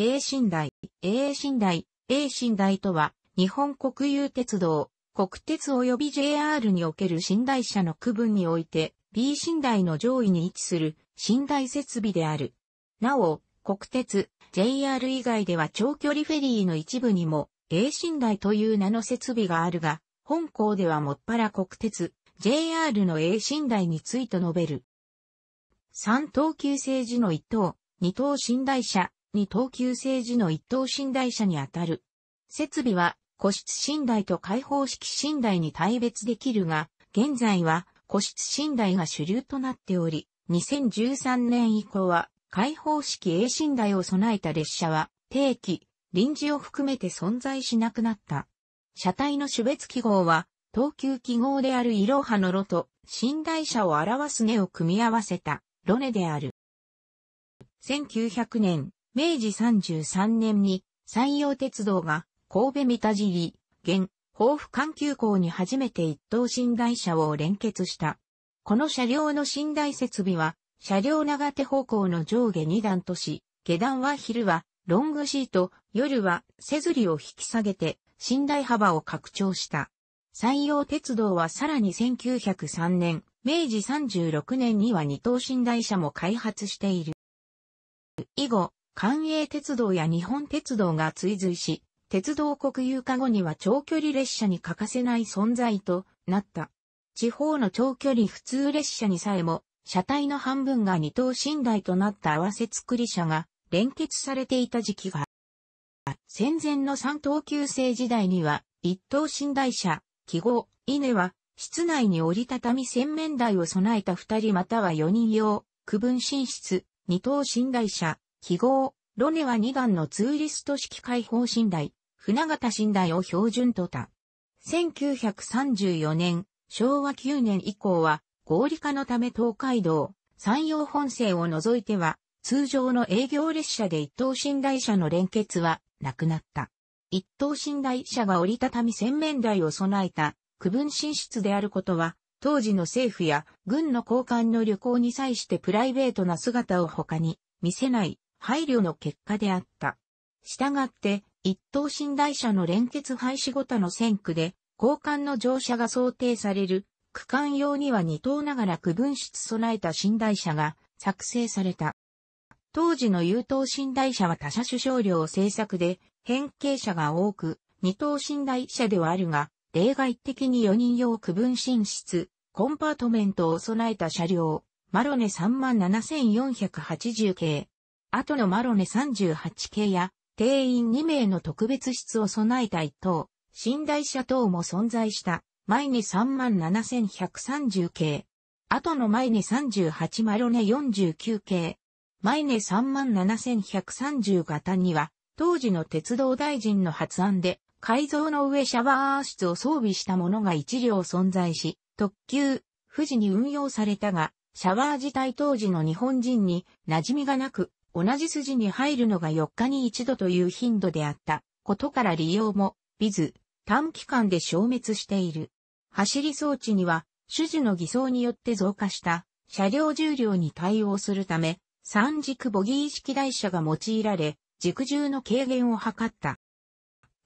A 寝台、A 寝台、A 寝台とは、日本国有鉄道、国鉄及び JR における寝台車の区分において、B 寝台の上位に位置する寝台設備である。なお、国鉄、JR 以外では長距離フェリーの一部にも A 寝台という名の設備があるが、本校ではもっぱら国鉄、JR の A 寝台について述べる。3等級制時の1等、2等寝台車、に等級政治の一等寝台車にあたる。設備は、個室寝台と開放式寝台に対別できるが、現在は個室寝台が主流となっており、2013年以降は開放式 A 寝台を備えた列車は定期、臨時を含めて存在しなくなった。車体の種別記号は、等級記号であるイロハのロと、寝台車を表す根を組み合わせた、ロネである。1900年、明治33年に山陽鉄道が神戸三田尻、現、豊富環球港に初めて一等寝台車を連結した。この車両の寝台設備は、車両長手方向の上下2段とし、下段は昼はロングシート、夜は背ずりを引き下げて、寝台幅を拡張した。山陽鉄道はさらに1903年、明治36年には二等寝台車も開発している。以後、関営鉄道や日本鉄道が追随し、鉄道国有化後には長距離列車に欠かせない存在となった。地方の長距離普通列車にさえも、車体の半分が二等寝台となった合わせ作り車が連結されていた時期が、戦前の三等級制時代には、一等寝台車、記号、稲は、室内に折りたたみ洗面台を備えた二人または四人用、区分寝室、二等寝台車、記号、ロネは2段のツーリスト式開放寝台、船形寝台を標準とた。1934年、昭和9年以降は、合理化のため東海道、山陽本線を除いては、通常の営業列車で一等寝台車の連結はなくなった。一等寝台車が折りたたみ洗面台を備えた区分寝室であることは、当時の政府や軍の交換の旅行に際してプライベートな姿を他に見せない配慮の結果であった。したがって、一等寝台車の連結廃止ごとの線区で、交換の乗車が想定される、区間用には二等ながら区分室備えた寝台車が作成された。当時の優等寝台車は他車主少量制作で、変形車が多く、二等寝台車ではあるが、例外的に4人用区分寝室、コンパートメントを備えた車両、マロネ37,480系、後のマロネ38系や、定員2名の特別室を備えた一等、寝台車等も存在した、マイネ37130系。後のマイネ38マロネ49系。マイネ37130型には、当時の鉄道大臣の発案で、改造の上シャワー室を装備したものが一両存在し、特急、富士に運用されたが、シャワー自体当時の日本人に馴染みがなく、同じ筋に入るのが4日に1度という頻度であったことから利用も、ビズ、短期間で消滅している。走り装置には、主樹の偽装によって増加した車両重量に対応するため、三軸ボギー式台車が用いられ、軸重の軽減を図った。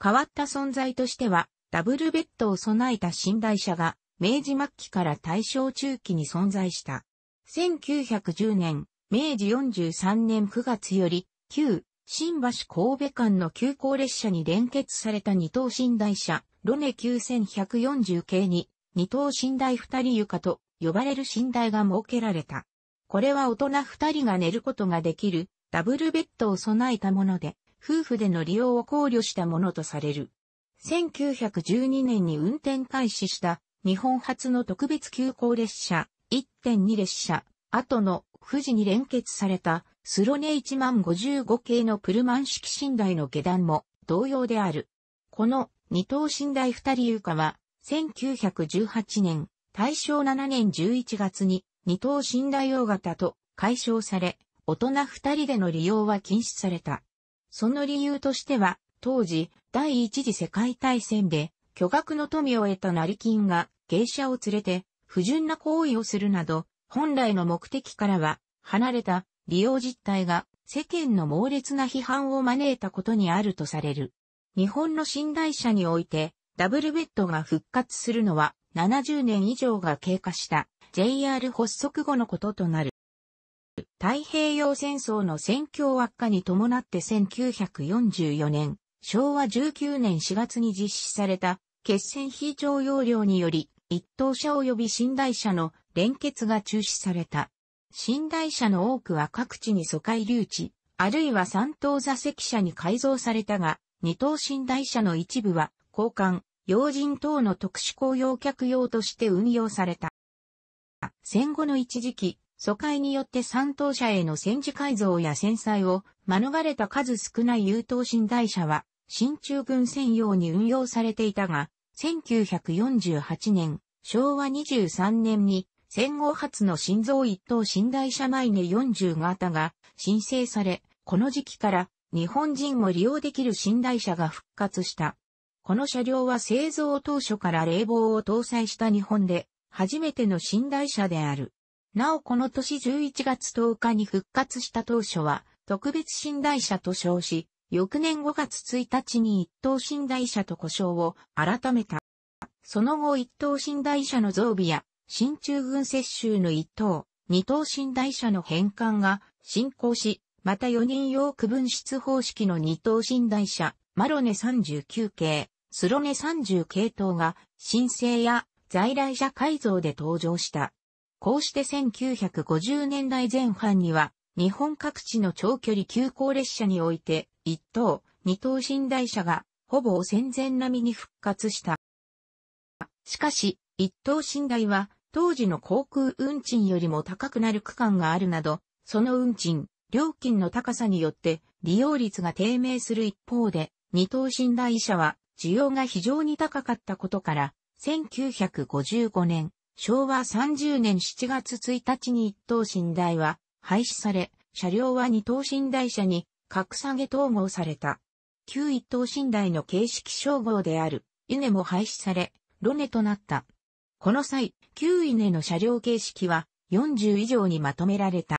変わった存在としては、ダブルベッドを備えた寝台車が、明治末期から大正中期に存在した。1910年、明治43年9月より、旧、新橋神戸間の急行列車に連結された二等寝台車、ロネ9140系に、二等寝台二人床と呼ばれる寝台が設けられた。これは大人二人が寝ることができる、ダブルベッドを備えたもので、夫婦での利用を考慮したものとされる。1912年に運転開始した日本初の特別急行列車1.2列車、後の富士に連結されたスロネ1万55系のプルマン式寝台の下段も同様である。この二等寝台二人床は1918年、大正7年11月に二等寝台大型と解消され、大人二人での利用は禁止された。その理由としては、当時、第一次世界大戦で巨額の富を得た成金が芸者を連れて不純な行為をするなど、本来の目的からは離れた利用実態が世間の猛烈な批判を招いたことにあるとされる。日本の寝台車においてダブルベッドが復活するのは70年以上が経過した JR 発足後のこととなる。太平洋戦争の戦況悪化に伴って1944年、昭和19年4月に実施された決戦非常要領により、一等車及び寝台車の連結が中止された。寝台車の多くは各地に疎開留置、あるいは三等座席車に改造されたが、二等寝台車の一部は、交換、要人等の特殊公用客用として運用された。戦後の一時期、疎開によって三等車への戦時改造や戦災を免れた数少ない優等寝台車は、新中軍専用に運用されていたが、1948年、昭和23年に戦後初の心臓一等寝台車マイネ40型が申請され、この時期から日本人も利用できる寝台車が復活した。この車両は製造当初から冷房を搭載した日本で初めての寝台車である。なおこの年11月10日に復活した当初は特別寝台車と称し、翌年5月1日に一等寝台車と呼称を改めた。その後一等寝台車の増備や新中軍接収の一等、二等寝台車の返還が進行し、また四人用区分室方式の二等寝台車、マロネ39系、スロネ30系統が申請や在来車改造で登場した。こうして1950年代前半には、日本各地の長距離急行列車において、一等、二等寝台車が、ほぼ戦前並みに復活した。しかし、一等新台は、当時の航空運賃よりも高くなる区間があるなど、その運賃、料金の高さによって利用率が低迷する一方で、二等寝台車は需要が非常に高かったことから、1955年、昭和30年7月1日に一等寝台は廃止され、車両は二等寝台車に格下げ統合された。旧一等寝台の形式称号である、ユネも廃止され、ロネとなった。この際、9イネの車両形式は40以上にまとめられた。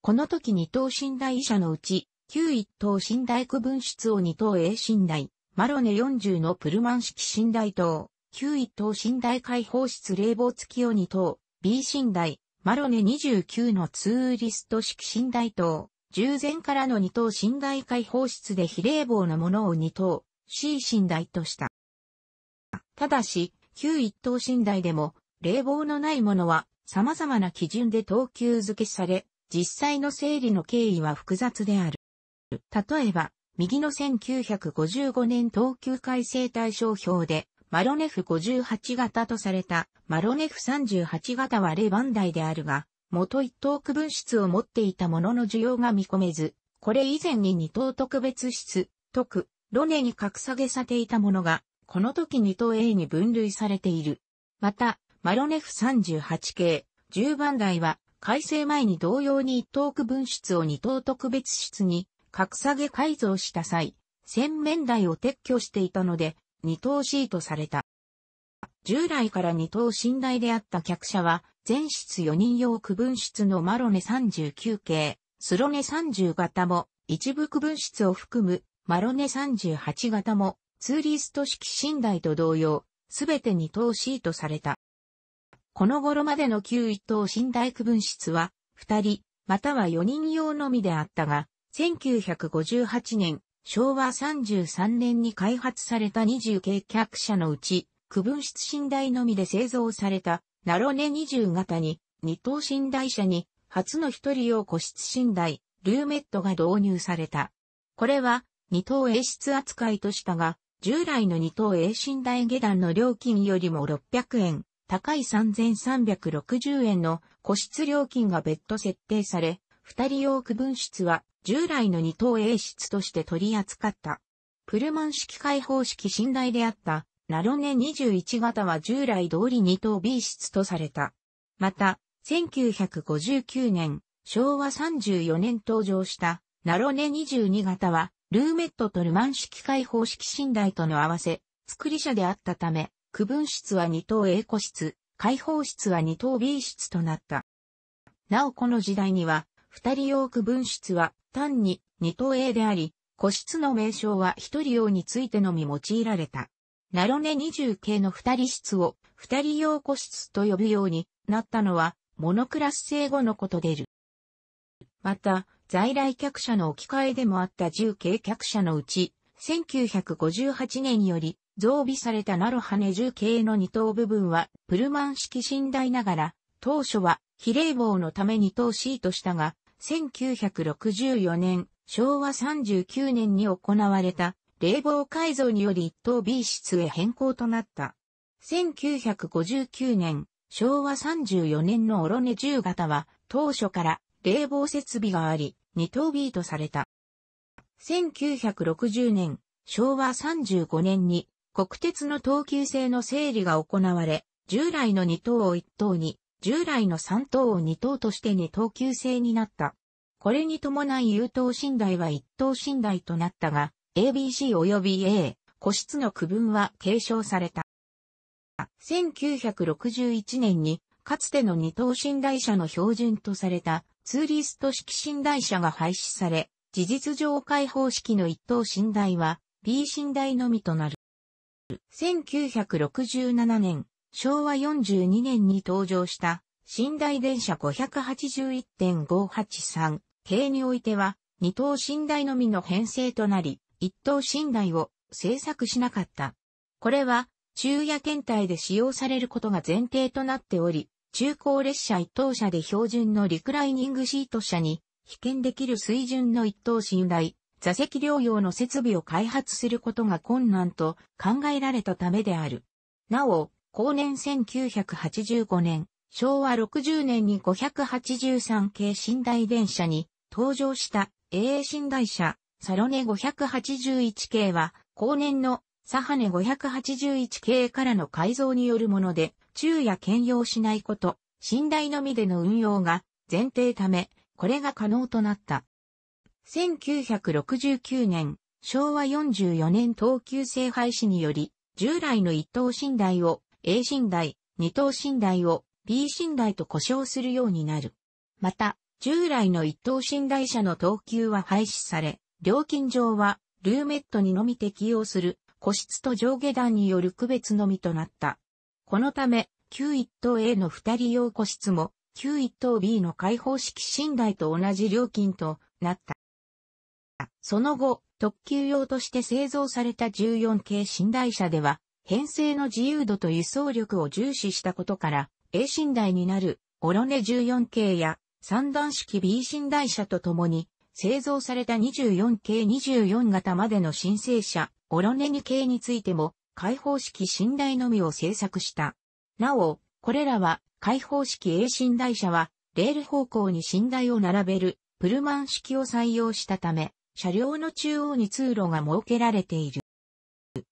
この時2等寝台者のうち、9一等寝台区分室を2等 A 寝台、マロネ40のプルマン式寝台等、9一等寝台開放室冷房付きを2等、B 寝台、マロネ29のツーリスト式寝台等、従前からの2等寝台開放室で非冷房のものを2等、C 寝台とした。ただし、旧一等寝台でも、冷房のないものは様々な基準で等級付けされ、実際の整理の経緯は複雑である。例えば、右の1955年等級改正対象表で、マロネフ58型とされた、マロネフ38型はン番台であるが、元一等区分室を持っていたものの需要が見込めず、これ以前に二等特別室、特、ロネに格下げされていたものが、この時二等 A に分類されている。また、マロネフ38系、10番台は、改正前に同様に一等区分室を二等特別室に格下げ改造した際、洗面台を撤去していたので、二等シートされた。従来から二等寝台であった客車は、全室4人用区分室のマロネ39系、スロネ30型も、一部区分室を含むマロネ38型もツーリスト式寝台と同様、すべて二等シートされた。この頃までの旧一等寝台区分室は、二人、または四人用のみであったが、1958年、昭和33年に開発された20計客車のうち、区分室寝台のみで製造された、ナロネ20型に、二等寝台車に、初の一人用個室寝台、ルーメットが導入された。これは、二等英室扱いとしたが、従来の二等栄寝大下段の料金よりも600円、高い3360円の個室料金が別途設定され、二人用区分室は従来の二等栄室として取り扱った。プルマン式開放式寝台であった、ナロネ21型は従来通り二等 B 室とされた。また、1959年、昭和34年登場した、ナロネ22型は、ルーメットとルマン式解放式寝台との合わせ、作り者であったため、区分室は2等 A 個室、解放室は2等 B 室となった。なおこの時代には、二人用区分室は単に2等 A であり、個室の名称は一人用についてのみ用いられた。ナロネ20系の二人室を二人用個室と呼ぶようになったのは、モノクラス制後のことでる。また、在来客車の置き換えでもあった重慶客車のうち、1958年より増備されたナロハネ重慶の2等部分は、プルマン式寝台ながら、当初は比例棒のため二等シートしたが、1964年、昭和39年に行われた冷房改造により一等 B 室へ変更となった。1959年、昭和34年のオロネ10型は当初から冷房設備があり、2等 B とされた。1960年、昭和35年に国鉄の等級制の整理が行われ、従来の2等を1等に、従来の3等を2等として2等級制になった。これに伴い優等寝台は1等寝台となったが、ABC 及び A、個室の区分は継承された。1961年に、かつての2等寝台車の標準とされたツーリスト式寝台車が廃止され、事実上開放式の一等寝台は B 寝台のみとなる。1967年、昭和42年に登場した寝台電車581.583系においては、二等寝台のみの編成となり、一等寝台を制作しなかった。これは、昼夜検体で使用されることが前提となっており、中高列車一等車で標準のリクライニングシート車に、被験できる水準の一等信頼、座席療養の設備を開発することが困難と考えられたためである。なお、後年1985年、昭和60年に583系寝台電車に登場した AA 寝台車、サロネ581系は、後年のサハネ581系からの改造によるもので、昼夜兼用しないこと、寝台のみでの運用が前提ため、これが可能となった。1969年、昭和44年等級制廃止により、従来の一等寝台を A 寝台、二等寝台を B 寝台と呼称するようになる。また、従来の一等寝台車の等級は廃止され、料金上はルーメットにのみ適用する個室と上下段による区別のみとなった。このため、旧一等 A の二人用個室も、旧一等 B の開放式寝台と同じ料金となった。その後、特急用として製造された14系寝台車では、編成の自由度と輸送力を重視したことから、A 寝台になる、オロネ14系や、三段式 B 寝台車とともに、製造された24系24型までの申請車、オロネ2系についても、開放式寝台のみを製作した。なお、これらは開放式 A 寝台車は、レール方向に寝台を並べるプルマン式を採用したため、車両の中央に通路が設けられている。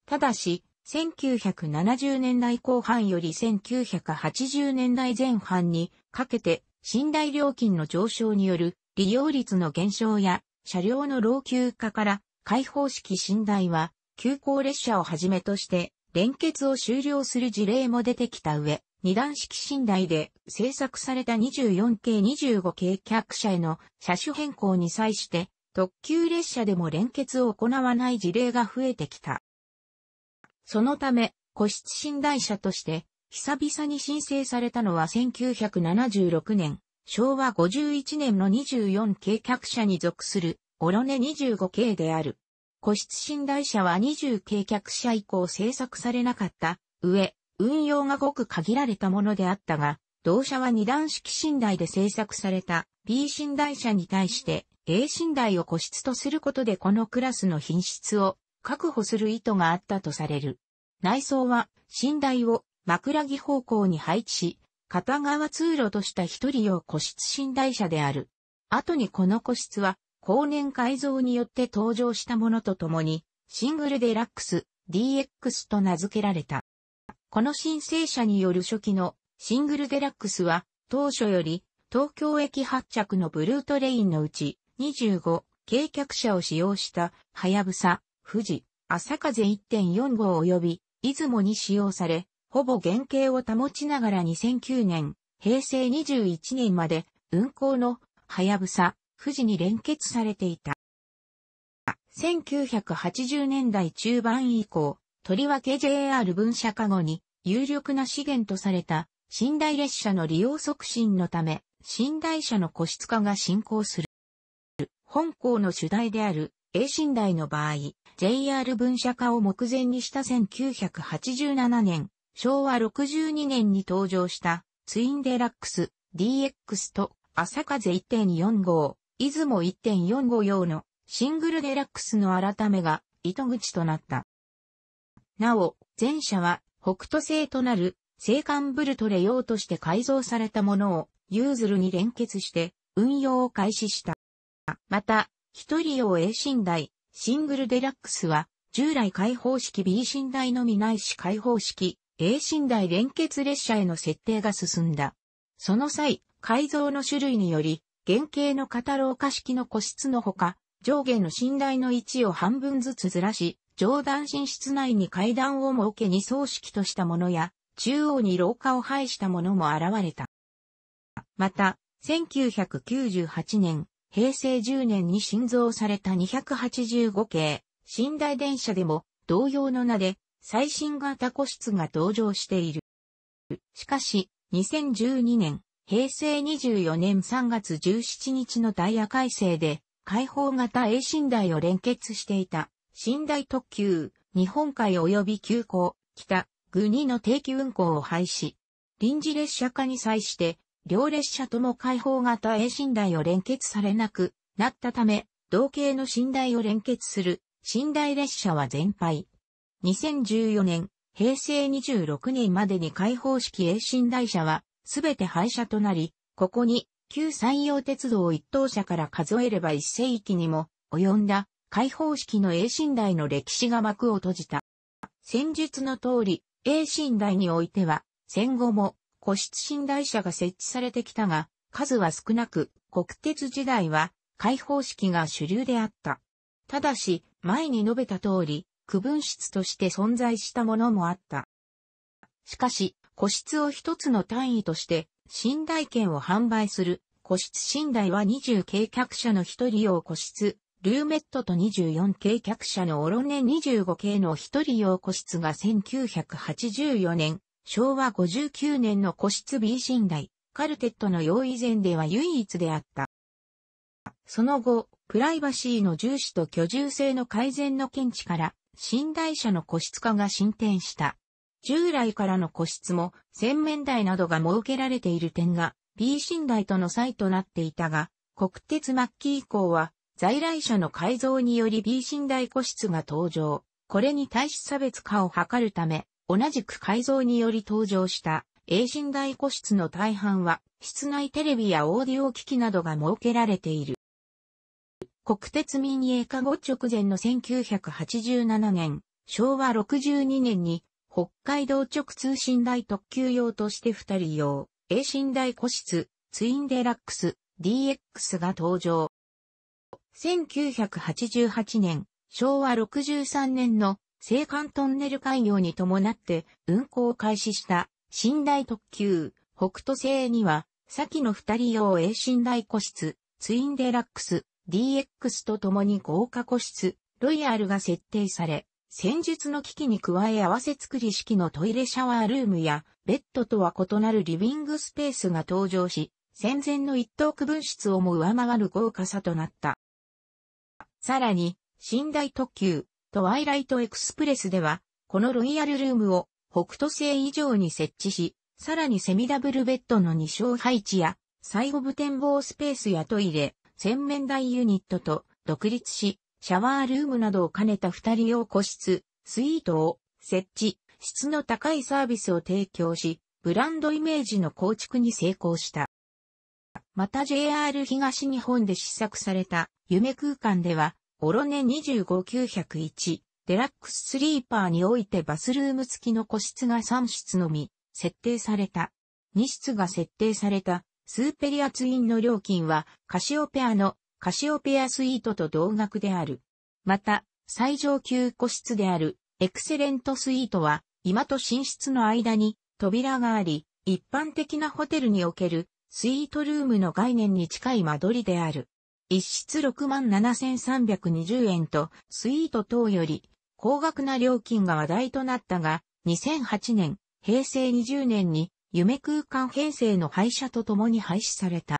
ただし、1970年代後半より1980年代前半にかけて寝台料金の上昇による利用率の減少や車両の老朽化から開放式寝台は急行列車をはじめとして、連結を終了する事例も出てきた上、二段式寝台で制作された24系25系客車への車種変更に際して、特急列車でも連結を行わない事例が増えてきた。そのため、個室寝台車として、久々に申請されたのは1976年、昭和51年の24系客車に属する、オロネ25系である。個室寝台車は20計客車以降製作されなかった上、運用がごく限られたものであったが、同社は二段式寝台で製作された B 寝台車に対して A 寝台を個室とすることでこのクラスの品質を確保する意図があったとされる。内装は寝台を枕木方向に配置し、片側通路とした一人用個室寝台車である。後にこの個室は後年改造によって登場したものとともに、シングルデラックス DX と名付けられた。この申請者による初期のシングルデラックスは、当初より東京駅発着のブルートレインのうち25軽客車を使用したはやぶさ、富士、朝風1.4号及び出雲に使用され、ほぼ原型を保ちながら2009年、平成21年まで運行のはやぶさ、富士に連結されていた。1980年代中盤以降、とりわけ JR 分社化後に有力な資源とされた寝台列車の利用促進のため、寝台車の個室化が進行する。本校の主題である A 寝台の場合、JR 分社化を目前にした1987年、昭和62年に登場したツインデラックス DX と朝風1.4号出雲1.45用のシングルデラックスの改めが糸口となった。なお、前者は北斗製となる青函ブルトレ用として改造されたものをユーズルに連結して運用を開始した。また、一人用 A 寝台、シングルデラックスは従来開放式 B 寝台のみないし開放式 A 寝台連結列車への設定が進んだ。その際、改造の種類により、原型の型廊下式の個室のほか、上下の寝台の位置を半分ずつずらし、上段寝室内に階段を設け二層式としたものや、中央に廊下を配したものも現れた。また、1998年、平成10年に新造された285系、寝台電車でも同様の名で最新型個室が登場している。しかし、2012年、平成24年3月17日のダイヤ改正で、開放型 A 寝台を連結していた、寝台特急、日本海及び急行、北、具2の定期運行を廃止。臨時列車化に際して、両列車とも開放型 A 寝台を連結されなくなったため、同型の寝台を連結する、寝台列車は全廃。2014年、平成26年までに開放式 A 寝台車は、すべて廃車となり、ここに旧山陽鉄道一等車から数えれば一世紀にも及んだ開放式の栄新台の歴史が幕を閉じた。戦術の通り、栄新台においては、戦後も個室寝台車が設置されてきたが、数は少なく、国鉄時代は開放式が主流であった。ただし、前に述べた通り、区分室として存在したものもあった。しかし、個室を一つの単位として、寝台券を販売する、個室寝台は20計客車の一人用個室、ルーメットと24計客車のオロネ25系の一人用個室が1984年、昭和59年の個室 B 寝台、カルテットの用意前では唯一であった。その後、プライバシーの重視と居住性の改善の見地から、寝台車の個室化が進展した。従来からの個室も洗面台などが設けられている点が B 寝台との際となっていたが、国鉄末期以降は在来車の改造により B 寝台個室が登場。これに対し差別化を図るため、同じく改造により登場した A 寝台個室の大半は室内テレビやオーディオ機器などが設けられている。国鉄民営化後直前の1987年、昭和62年に北海道直通寝台特急用として2人用、A 寝台個室、ツインデラックス、DX が登場。1988年、昭和63年の青函トンネル開業に伴って運行を開始した寝台特急、北斗星には、先の二人用 A 寝台個室、ツインデラックス、DX と共に豪華個室、ロイヤルが設定され、戦術の機器に加え合わせ作り式のトイレシャワールームや、ベッドとは異なるリビングスペースが登場し、戦前の一等区分室をも上回る豪華さとなった。さらに、寝台特急、トワイライトエクスプレスでは、このロイヤルルームを北斗星以上に設置し、さらにセミダブルベッドの2床配置や、最後部展望スペースやトイレ、洗面台ユニットと独立し、シャワールームなどを兼ねた二人用個室、スイートを設置、質の高いサービスを提供し、ブランドイメージの構築に成功した。また JR 東日本で試作された夢空間では、オロネ25901、デラックススリーパーにおいてバスルーム付きの個室が3室のみ、設定された。2室が設定された、スーペリアツインの料金は、カシオペアのカシオペアスイートと同額である。また、最上級個室であるエクセレントスイートは、今と寝室の間に扉があり、一般的なホテルにおけるスイートルームの概念に近い間取りである。一室67,320円と、スイート等より高額な料金が話題となったが、2008年、平成20年に夢空間編成の廃車とともに廃止された。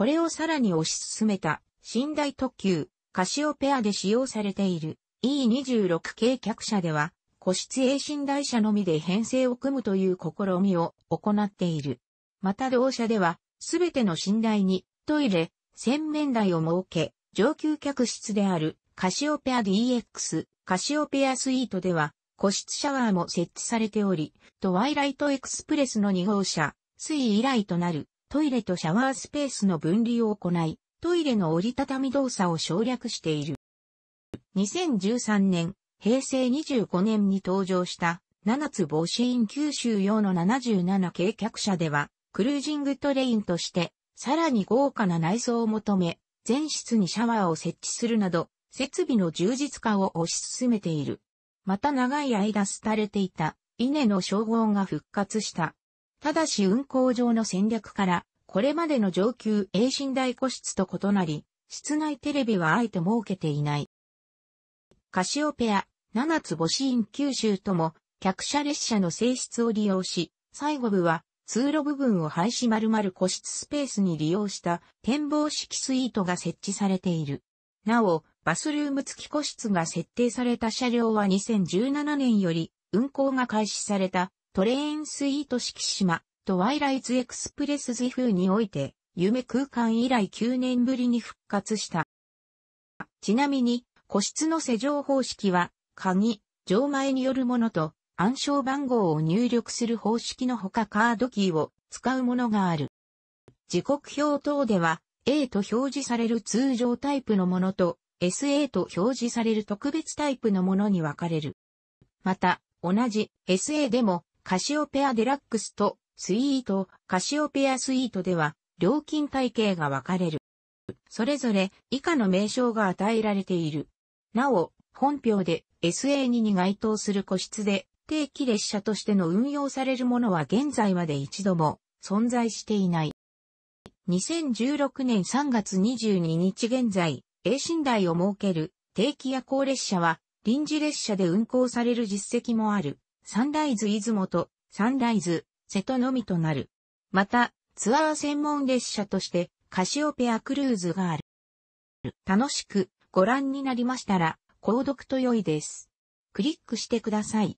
これをさらに推し進めた寝台特急、カシオペアで使用されている E26 系客車では、個室衛寝台車のみで編成を組むという試みを行っている。また同社では、すべての寝台にトイレ、洗面台を設け、上級客室であるカシオペア DX、カシオペアスイートでは、個室シャワーも設置されており、トワイライトエクスプレスの2号車、水以来となるトイレとシャワースペースの分離を行い、トイレの折りたたみ動作を省略している。2013年、平成25年に登場した7つ防止員九州用の77計客車では、クルージングトレインとして、さらに豪華な内装を求め、全室にシャワーを設置するなど、設備の充実化を推し進めている。また長い間廃れていた、稲の称号が復活した。ただし運行上の戦略から、これまでの上級衛身大個室と異なり、室内テレビはあえて設けていない。カシオペア、七つ星院九州とも、客車列車の性質を利用し、最後部は通路部分を廃止丸々個室スペースに利用した展望式スイートが設置されている。なお、バスルーム付き個室が設定された車両は2017年より運行が開始されたトレインスイート式島、トワイライズエクスプレスズ風において、夢空間以来9年ぶりに復活した。ちなみに、個室の施錠方式は、鍵、錠前によるものと、暗証番号を入力する方式のほかカードキーを使うものがある。時刻表等では、A と表示される通常タイプのものと、SA と表示される特別タイプのものに分かれる。また、同じ SA でもカシオペアデラックスとスイート、カシオペアスイートでは、料金体系が分かれる。それぞれ以下の名称が与えられている。なお、本表で SA2 に該当する個室で定期列車としての運用されるものは現在まで一度も存在していない。2016年3月22日現在、A 寝台を設ける定期夜行列車は臨時列車で運行される実績もある。サンライズ出雲とサンライズ瀬戸のみとなる。また、ツアー専門列車として、カシオペアクルーズがある。楽しくご覧になりましたら、購読と良いです。クリックしてください。